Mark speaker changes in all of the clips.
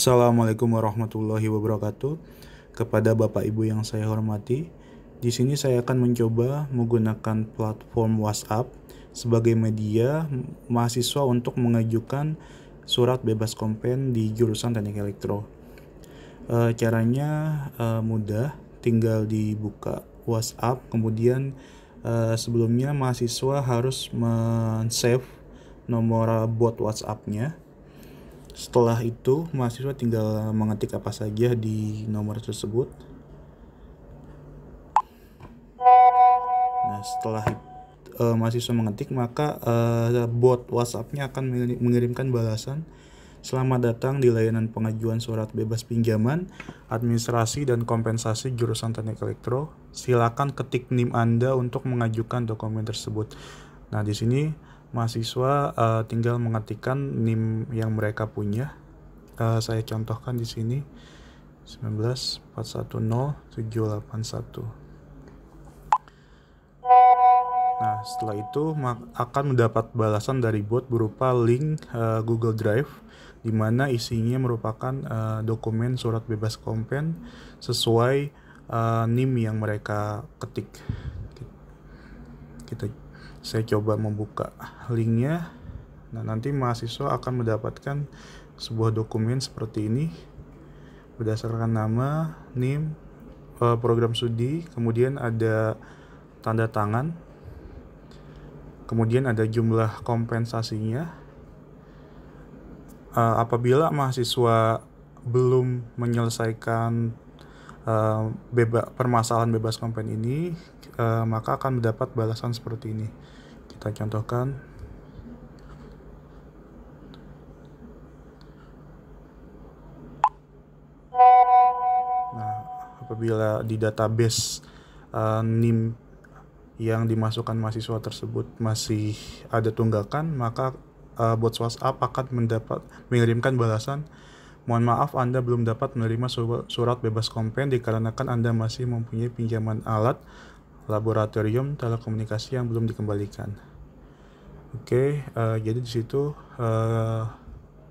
Speaker 1: Assalamualaikum warahmatullahi wabarakatuh. Kepada Bapak Ibu yang saya hormati, di sini saya akan mencoba menggunakan platform WhatsApp sebagai media mahasiswa untuk mengajukan surat bebas kompen di jurusan Teknik Elektro. E, caranya e, mudah, tinggal dibuka WhatsApp, kemudian e, sebelumnya mahasiswa harus men-save nomor bot WhatsApp-nya setelah itu, mahasiswa tinggal mengetik apa saja di nomor tersebut. Nah, setelah uh, mahasiswa mengetik, maka uh, bot whatsappnya akan mengirimkan balasan. Selamat datang di layanan pengajuan surat bebas pinjaman, administrasi dan kompensasi jurusan teknik elektro. Silakan ketik NIM Anda untuk mengajukan dokumen tersebut. Nah, di sini mahasiswa uh, tinggal mengetikkan NIM yang mereka punya. Uh, saya contohkan di sini 19410781. Nah, setelah itu akan mendapat balasan dari bot berupa link uh, Google Drive di mana isinya merupakan uh, dokumen surat bebas kompen sesuai uh, NIM yang mereka ketik. Kita gitu saya coba membuka linknya nah nanti mahasiswa akan mendapatkan sebuah dokumen seperti ini berdasarkan nama NIM eh, program studi kemudian ada tanda tangan kemudian ada jumlah kompensasinya eh, apabila mahasiswa belum menyelesaikan beba, permasalahan bebas komplain ini, uh, maka akan mendapat balasan seperti ini. Kita contohkan. Nah, apabila di database uh, NIM yang dimasukkan mahasiswa tersebut masih ada tunggakan, maka uh, bot WhatsApp akan mendapat mengirimkan balasan Mohon maaf Anda belum dapat menerima surat bebas komplain dikarenakan Anda masih mempunyai pinjaman alat laboratorium telekomunikasi yang belum dikembalikan. Oke, okay, uh, eh, jadi di situ uh,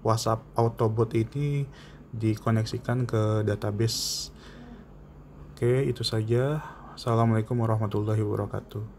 Speaker 1: WhatsApp Autobot ini dikoneksikan ke database. Oke, okay, itu saja. Assalamualaikum warahmatullahi wabarakatuh.